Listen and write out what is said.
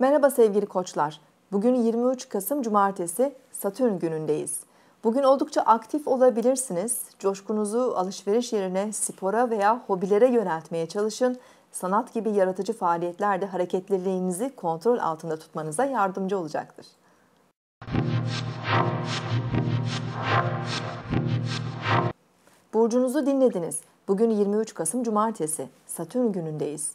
Merhaba sevgili koçlar. Bugün 23 Kasım Cumartesi Satürn günündeyiz. Bugün oldukça aktif olabilirsiniz. Coşkunuzu alışveriş yerine spora veya hobilere yöneltmeye çalışın. Sanat gibi yaratıcı faaliyetlerde hareketliliğinizi kontrol altında tutmanıza yardımcı olacaktır. Burcunuzu dinlediniz. Bugün 23 Kasım Cumartesi, Satürn günündeyiz.